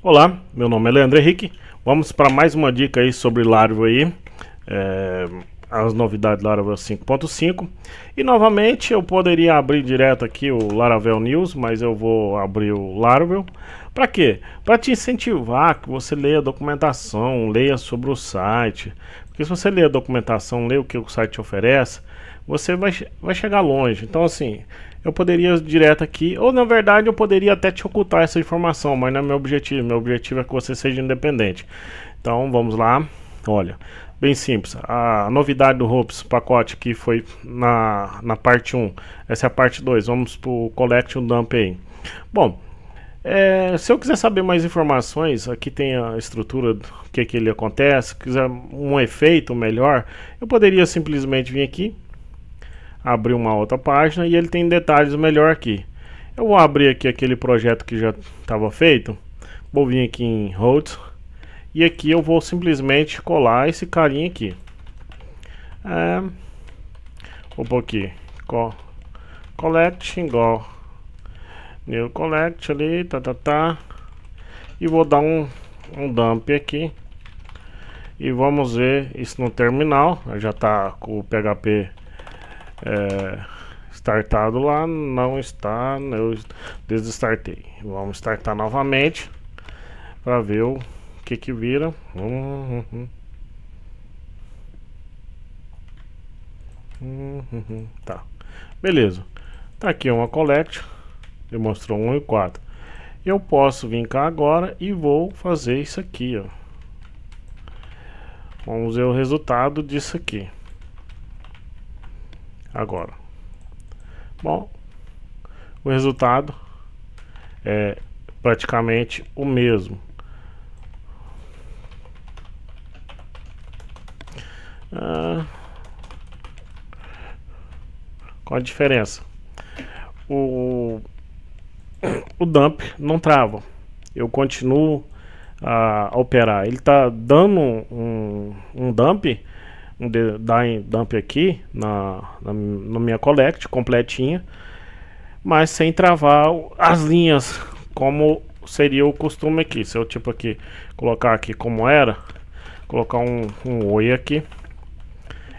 Olá, meu nome é Leandro Henrique. Vamos para mais uma dica aí sobre larva aí. É as novidades Laravel 5.5 e novamente eu poderia abrir direto aqui o Laravel News, mas eu vou abrir o Laravel. Para quê? Para te incentivar que você leia a documentação, leia sobre o site. Porque se você ler a documentação, ler o que o site oferece, você vai, vai chegar longe. Então assim, eu poderia ir direto aqui, ou na verdade eu poderia até te ocultar essa informação, mas não é meu objetivo. Meu objetivo é que você seja independente. Então vamos lá. Olha, bem simples. A novidade do Hops pacote que foi na, na parte 1. Essa é a parte 2. Vamos para o Collection Dump aí. Bom, é, se eu quiser saber mais informações, aqui tem a estrutura do que, que ele acontece. Se quiser um efeito melhor, eu poderia simplesmente vir aqui, abrir uma outra página e ele tem detalhes melhor aqui. Eu vou abrir aqui aquele projeto que já estava feito. Vou vir aqui em Holds, e aqui eu vou simplesmente colar esse carinha aqui. É, vou pôr aqui. Co collect igual. New collect ali, tá, tá, tá. E vou dar um, um dump aqui. E vamos ver isso no terminal. Já tá com o PHP é, startado lá. Não está, eu desestartei. Vamos startar novamente para ver o que que vira? Hum hum hum. hum, hum, hum. Tá. Beleza. Tá aqui uma collect. Demonstrou 1 e 4. Eu posso vir cá agora e vou fazer isso aqui, ó. Vamos ver o resultado disso aqui. Agora. Bom, o resultado é praticamente o mesmo. Ah. qual a diferença? O, o dump não trava. Eu continuo a, a operar. Ele está dando um, um dump, um dump aqui na, na, minha collect completinha, mas sem travar as linhas como seria o costume aqui. Se eu tipo aqui colocar aqui como era, colocar um, um oi aqui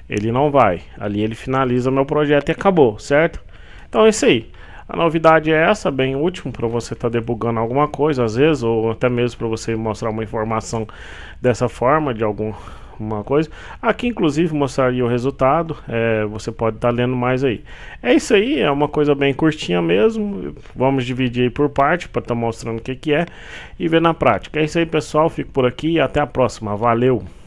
ele não vai. Ali ele finaliza meu projeto e acabou, certo? Então é isso aí. A novidade é essa, bem útil para você estar tá debugando alguma coisa às vezes, ou até mesmo para você mostrar uma informação dessa forma, de alguma coisa. Aqui, inclusive, mostraria o resultado. É, você pode estar tá lendo mais aí. É isso aí, é uma coisa bem curtinha mesmo. Vamos dividir aí por parte para estar tá mostrando o que, que é e ver na prática. É isso aí, pessoal. Fico por aqui e até a próxima. Valeu!